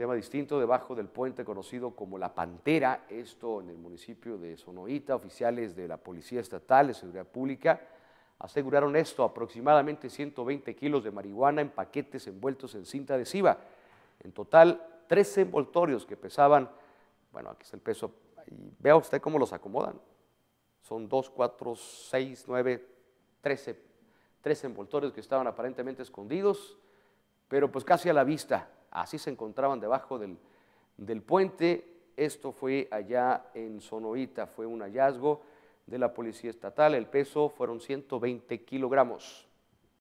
tema distinto, debajo del puente conocido como La Pantera, esto en el municipio de Sonoita, oficiales de la Policía Estatal de Seguridad Pública aseguraron esto, aproximadamente 120 kilos de marihuana en paquetes envueltos en cinta adhesiva. En total, 13 envoltorios que pesaban, bueno, aquí está el peso, y vea usted cómo los acomodan. Son 2, 4, 6, 9, 13, 13 envoltorios que estaban aparentemente escondidos, pero pues casi a la vista Así se encontraban debajo del, puente. Esto fue allá en Sonoita, fue un hallazgo de la Policía Estatal. El peso fueron 120 kilogramos.